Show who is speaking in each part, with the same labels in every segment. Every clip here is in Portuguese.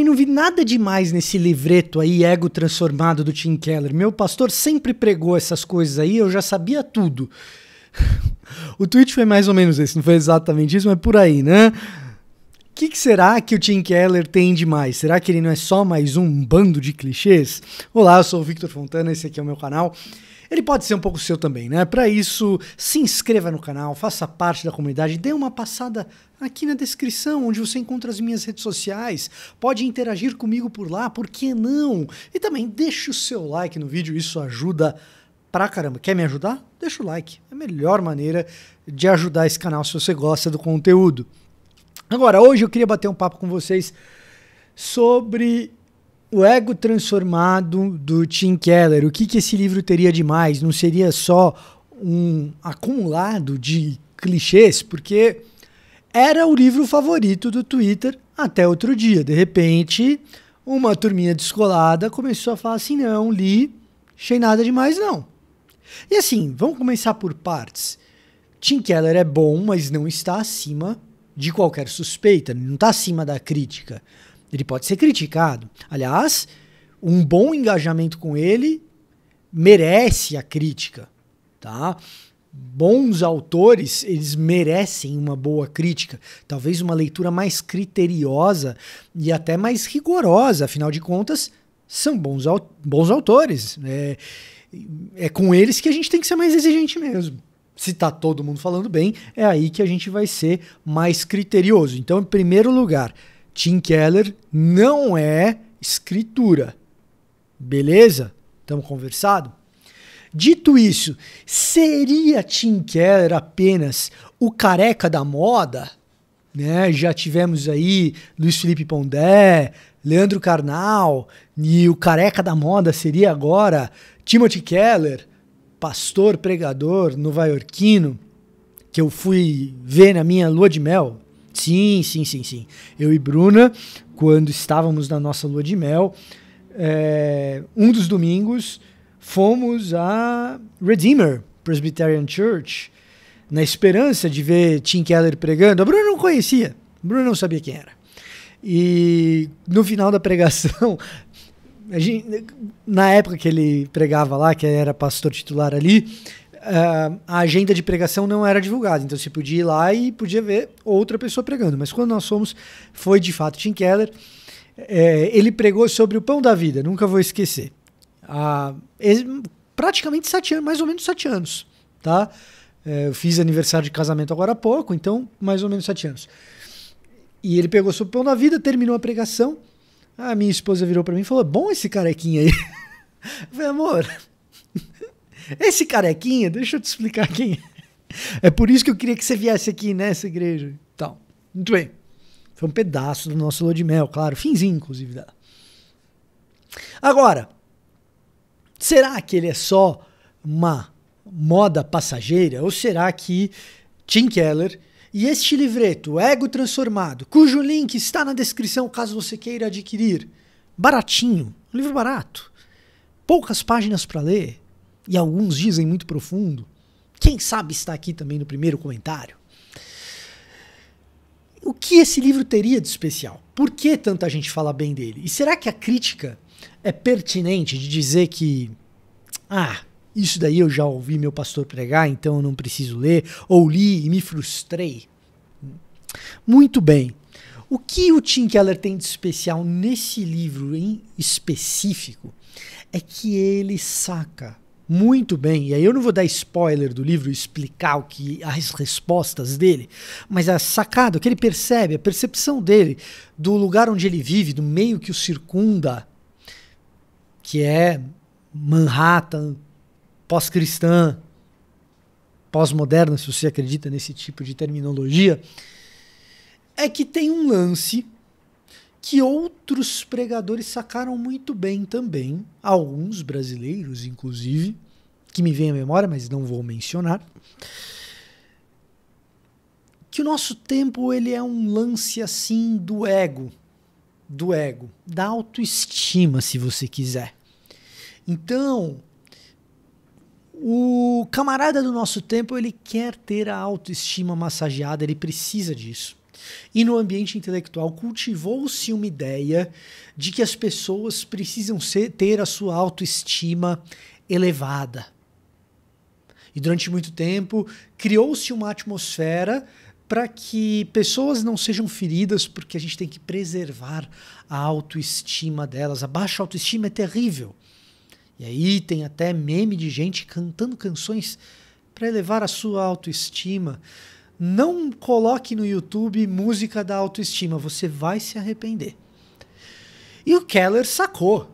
Speaker 1: aí não vi nada demais nesse livreto aí, Ego Transformado do Tim Keller. Meu pastor sempre pregou essas coisas aí, eu já sabia tudo. o tweet foi mais ou menos esse, não foi exatamente isso, mas por aí, né? O que, que, será que o Tim Keller tem de mais? Será que ele não é só mais um bando de clichês? Olá, eu sou o Victor Fontana, esse aqui é o meu canal ele pode ser um pouco seu também, né? Para isso, se inscreva no canal, faça parte da comunidade, dê uma passada aqui na descrição, onde você encontra as minhas redes sociais. Pode interagir comigo por lá, por que não? E também deixe o seu like no vídeo, isso ajuda pra caramba. Quer me ajudar? Deixa o like. É a melhor maneira de ajudar esse canal se você gosta do conteúdo. Agora, hoje eu queria bater um papo com vocês sobre o Ego Transformado do Tim Keller, o que, que esse livro teria de mais? Não seria só um acumulado de clichês? Porque era o livro favorito do Twitter até outro dia. De repente, uma turminha descolada começou a falar assim: não, li, achei nada demais, não. E assim, vamos começar por partes. Tim Keller é bom, mas não está acima de qualquer suspeita, não está acima da crítica. Ele pode ser criticado. Aliás, um bom engajamento com ele merece a crítica, tá? Bons autores, eles merecem uma boa crítica, talvez uma leitura mais criteriosa e até mais rigorosa, afinal de contas, são bons, bons autores. É, é com eles que a gente tem que ser mais exigente mesmo. Se tá todo mundo falando bem, é aí que a gente vai ser mais criterioso. Então, em primeiro lugar, Tim Keller não é escritura. Beleza? Estamos conversado? Dito isso, seria Tim Keller apenas o careca da moda? Né? Já tivemos aí Luiz Felipe Pondé, Leandro Carnal, e o careca da moda seria agora Timothy Keller, pastor, pregador, novaiorquino, que eu fui ver na minha lua de mel, Sim, sim, sim, sim. Eu e Bruna, quando estávamos na nossa lua de mel, é, um dos domingos fomos a Redeemer Presbyterian Church na esperança de ver Tim Keller pregando. A Bruna não conhecia, a Bruna não sabia quem era. E no final da pregação, gente, na época que ele pregava lá, que era pastor titular ali, ah, a agenda de pregação não era divulgada. Então você podia ir lá e podia ver outra pessoa pregando. Mas quando nós fomos, foi de fato Tim Keller. É, ele pregou sobre o pão da vida, nunca vou esquecer. Há, ah, praticamente sete anos, mais ou menos sete anos, tá? É, eu fiz aniversário de casamento agora há pouco, então mais ou menos sete anos. E ele pegou sobre o pão da vida, terminou a pregação. A minha esposa virou para mim e falou: Bom esse carequinha aí. Eu falei, amor, esse carequinha, deixa eu te explicar quem é. É por isso que eu queria que você viesse aqui nessa igreja. Então, muito bem. Foi um pedaço do nosso lua de mel, claro. Finzinho, inclusive, dela. Agora, será que ele é só uma moda passageira? Ou será que Tim Keller e este livreto, o Ego Transformado, cujo link está na descrição caso você queira adquirir, baratinho, um livro barato, poucas páginas para ler, e alguns dizem muito profundo, quem sabe está aqui também no primeiro comentário. O que esse livro teria de especial? Por que tanta gente fala bem dele? E será que a crítica é pertinente de dizer que, ah, isso daí eu já ouvi meu pastor pregar, então eu não preciso ler, ou li e me frustrei? Muito bem. O que o Tim Keller tem de especial nesse livro em específico é que ele saca muito bem, e aí eu não vou dar spoiler do livro, explicar o que as respostas dele, mas a é sacada, o que ele percebe, a percepção dele do lugar onde ele vive, do meio que o circunda, que é Manhattan pós-cristã, pós-moderna, se você acredita nesse tipo de terminologia, é que tem um lance que outros pregadores sacaram muito bem também, alguns brasileiros, inclusive, que me vem à memória, mas não vou mencionar, que o nosso tempo ele é um lance assim do ego, do ego, da autoestima, se você quiser. Então, o camarada do nosso tempo, ele quer ter a autoestima massageada, ele precisa disso. E no ambiente intelectual cultivou-se uma ideia de que as pessoas precisam ser, ter a sua autoestima elevada. E durante muito tempo criou-se uma atmosfera para que pessoas não sejam feridas, porque a gente tem que preservar a autoestima delas. A baixa autoestima é terrível. E aí tem até meme de gente cantando canções para elevar a sua autoestima não coloque no YouTube música da autoestima, você vai se arrepender. E o Keller sacou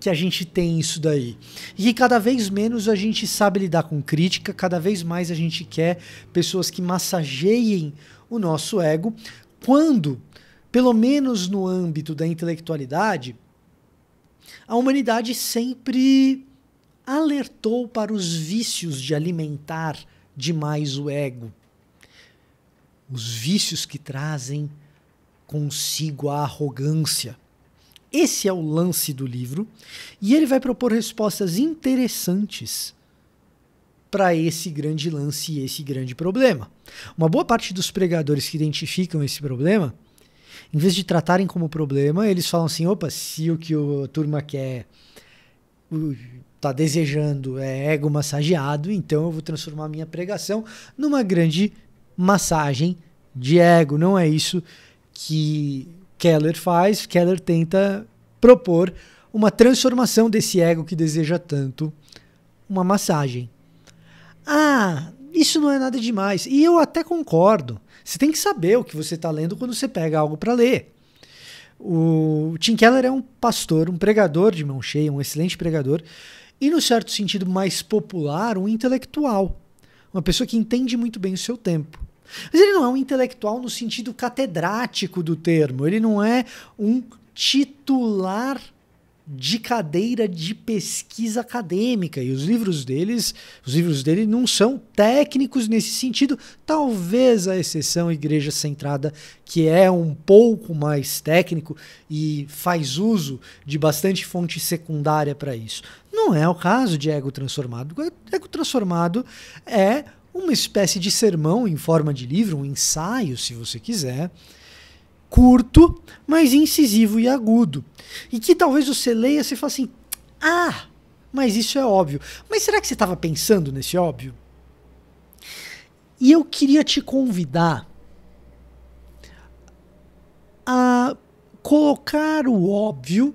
Speaker 1: que a gente tem isso daí. E que cada vez menos a gente sabe lidar com crítica, cada vez mais a gente quer pessoas que massageiem o nosso ego, quando, pelo menos no âmbito da intelectualidade, a humanidade sempre alertou para os vícios de alimentar demais o ego os vícios que trazem consigo a arrogância. Esse é o lance do livro, e ele vai propor respostas interessantes para esse grande lance e esse grande problema. Uma boa parte dos pregadores que identificam esse problema, em vez de tratarem como problema, eles falam assim: opa, se o que a turma quer, está desejando é ego massageado, então eu vou transformar minha pregação numa grande massagem de ego. Não é isso que Keller faz. Keller tenta propor uma transformação desse ego que deseja tanto uma massagem. Ah, isso não é nada demais. E eu até concordo. Você tem que saber o que você está lendo quando você pega algo para ler. O Tim Keller é um pastor, um pregador de mão cheia, um excelente pregador, e, no certo sentido mais popular, um intelectual. Uma pessoa que entende muito bem o seu tempo. Mas ele não é um intelectual no sentido catedrático do termo, ele não é um titular de cadeira de pesquisa acadêmica e os livros deles, os livros dele não são técnicos nesse sentido, talvez a exceção Igreja Centrada, que é um pouco mais técnico e faz uso de bastante fonte secundária para isso. Não é o caso de Ego Transformado. Ego Transformado é uma espécie de sermão em forma de livro, um ensaio, se você quiser, curto, mas incisivo e agudo. E que talvez você leia e fale assim: ah, mas isso é óbvio. Mas será que você estava pensando nesse óbvio? E eu queria te convidar a colocar o óbvio.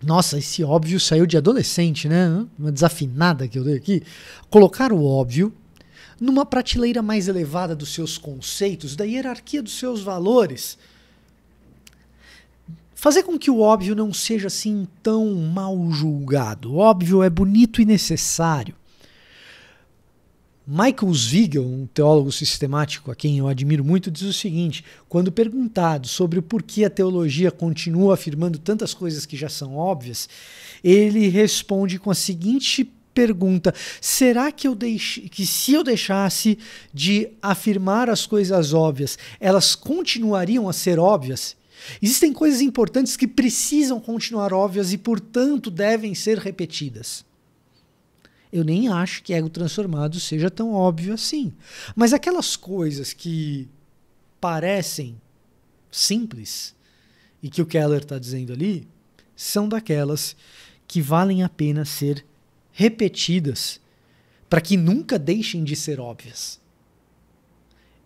Speaker 1: Nossa, esse óbvio saiu de adolescente, né? Uma desafinada que eu dei aqui. Colocar o óbvio numa prateleira mais elevada dos seus conceitos, da hierarquia dos seus valores. Fazer com que o óbvio não seja assim tão mal julgado. O óbvio é bonito e necessário. Michael Zwigel, um teólogo sistemático a quem eu admiro muito, diz o seguinte: quando perguntado sobre o porquê a teologia continua afirmando tantas coisas que já são óbvias, ele responde com a seguinte pergunta: será que eu deixe, que se eu deixasse de afirmar as coisas óbvias, elas continuariam a ser óbvias? Existem coisas importantes que precisam continuar óbvias e, portanto, devem ser repetidas. Eu nem acho que ego transformado seja tão óbvio assim. Mas aquelas coisas que parecem simples e que o Keller está dizendo ali são daquelas que valem a pena ser repetidas para que nunca deixem de ser óbvias.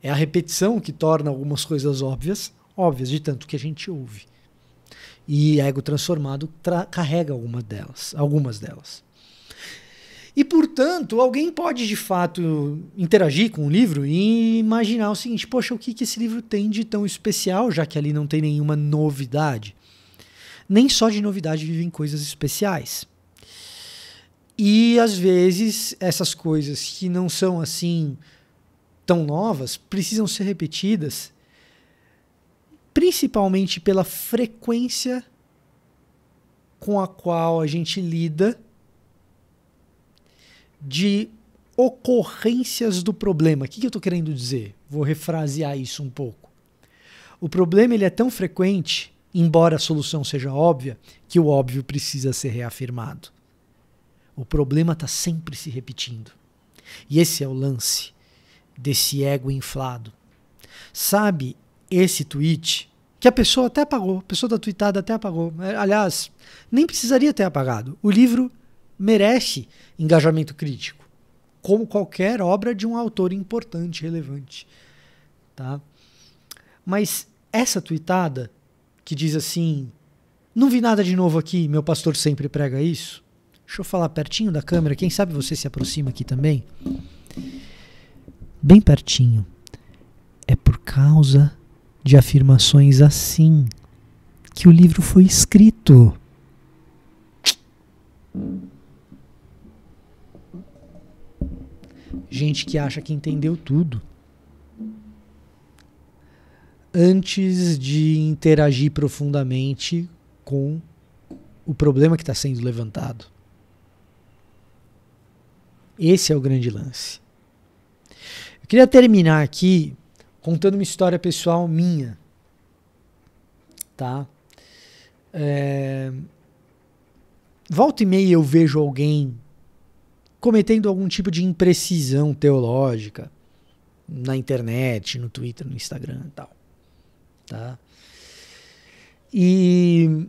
Speaker 1: É a repetição que torna algumas coisas óbvias, óbvias de tanto que a gente ouve. E ego transformado carrega alguma delas, algumas delas. E, portanto, alguém pode de fato interagir com o livro e imaginar o seguinte: poxa, o que, que esse livro tem de tão especial, já que ali não tem nenhuma novidade? Nem só de novidade vivem coisas especiais. E às vezes essas coisas que não são assim tão novas precisam ser repetidas, principalmente pela frequência com a qual a gente lida de ocorrências do problema. O que eu estou querendo dizer? Vou refrasear isso um pouco. O problema ele é tão frequente, embora a solução seja óbvia, que o óbvio precisa ser reafirmado. O problema está sempre se repetindo. E esse é o lance desse ego inflado. Sabe esse tweet que a pessoa até apagou, a pessoa da tweetada até apagou. É, aliás, nem precisaria ter apagado. O livro merece engajamento crítico, como qualquer obra de um autor importante, relevante, tá? Mas essa tweetada que diz assim: "Não vi nada de novo aqui, meu pastor sempre prega isso", Deixa eu falar pertinho da câmera, quem sabe você se aproxima aqui também. Bem pertinho. É por causa de afirmações assim que o livro foi escrito. Gente que acha que entendeu tudo. Antes de interagir profundamente com o problema que está sendo levantado. Esse é o grande lance. Eu queria terminar aqui contando uma história pessoal minha. Tá? É... Volta e meia eu vejo alguém cometendo algum tipo de imprecisão teológica na internet, no Twitter, no Instagram e tal. Tá? E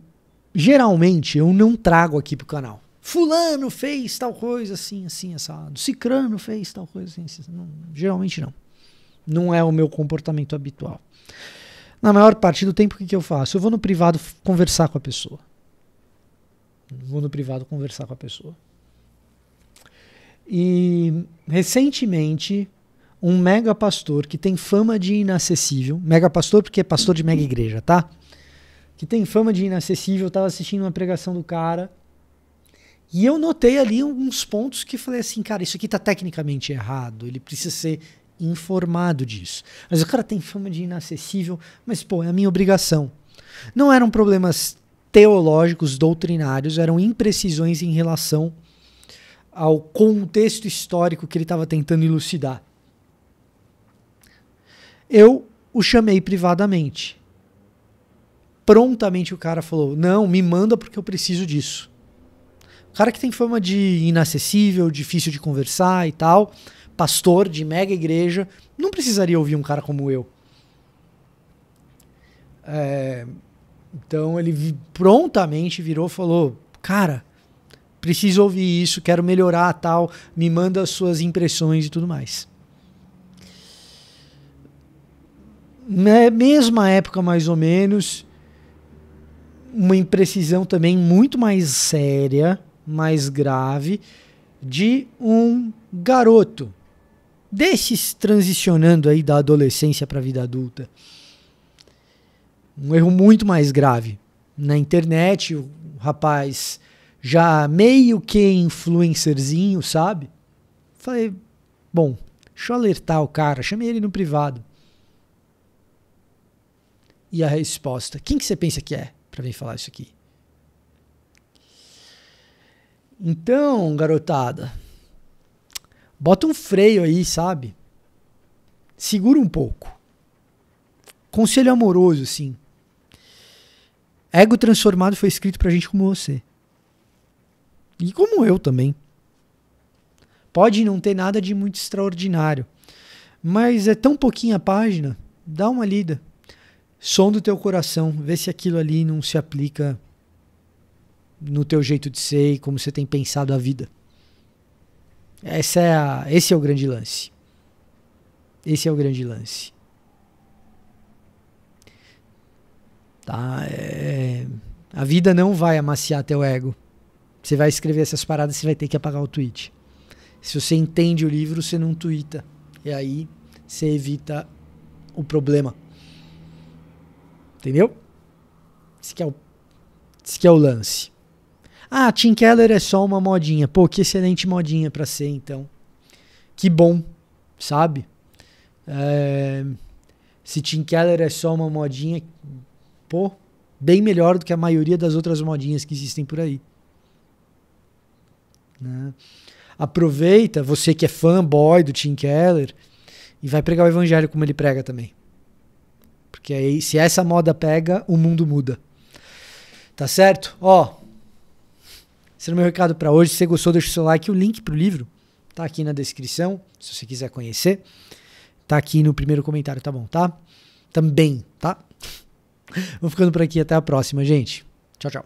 Speaker 1: geralmente eu não trago aqui pro canal. Fulano fez tal coisa assim, assim, assado. Cicrano fez tal coisa assim, assim. Não, geralmente não. Não é o meu comportamento habitual. Na maior parte do tempo, o que, eu faço? Eu vou no privado conversar com a pessoa. Vou no privado conversar com a pessoa. E recentemente, um mega pastor que tem fama de inacessível, mega pastor porque é pastor de mega igreja, tá? Que tem fama de inacessível, eu tava assistindo uma pregação do cara e eu notei ali alguns pontos que falei assim, cara, isso aqui tá tecnicamente errado, ele precisa ser informado disso. Mas o cara tem fama de inacessível, mas pô, é a minha obrigação. Não eram problemas teológicos, doutrinários, eram imprecisões em relação ao contexto histórico que ele estava tentando elucidar. Eu o chamei privadamente. Prontamente o cara falou: Não, me manda porque eu preciso disso cara que tem fama de inacessível, difícil de conversar e tal, pastor de mega igreja, não precisaria ouvir um cara como eu. É, então ele prontamente virou e falou: Cara, preciso ouvir isso, quero melhorar tal, me manda as suas impressões e tudo mais. Na mesma época, mais ou menos, uma imprecisão também muito mais séria mais grave de um garoto desses transicionando aí da adolescência para a vida adulta. Um erro muito mais grave. Na internet, o rapaz já meio que influencerzinho, sabe? Falei, bom, deixa eu alertar o cara, chamei ele no privado. E a resposta, quem que você pensa que é para vir falar isso aqui? Então, garotada, bota um freio aí, sabe? Segura um pouco. Conselho amoroso, sim. Ego transformado foi escrito pra gente como você. E como eu também. Pode não ter nada de muito extraordinário, mas é tão pouquinha página, dá uma lida. Som do teu coração, vê se aquilo ali não se aplica no teu jeito de ser e como você tem pensado a vida. Essa é a, esse é o grande lance. Esse é o grande lance. Tá? É, é a vida não vai amaciar teu ego. Você vai escrever essas paradas, você vai ter que apagar o tweet. Se você entende o livro, você não twitta. E aí você evita o problema. Entendeu? Esse que é o, esse que é o lance. Ah, Tim Keller é só uma modinha. Pô, que excelente modinha para ser, então. Que bom, sabe? É, se Tim Keller é só uma modinha, pô, bem melhor do que a maioria das outras modinhas que existem por aí. Né? Aproveita, você que é fanboy do Tim Keller, e vai pregar o evangelho como ele prega também. Porque aí, se essa moda pega, o mundo muda. Tá certo? Ó, esse é o meu recado para hoje. Se você gostou, deixa o seu like. O link para o livro tá aqui na descrição, se você quiser conhecer. Tá aqui no primeiro comentário, tá bom, tá? Também, tá? Vou ficando por aqui. Até a próxima, gente. Tchau, tchau.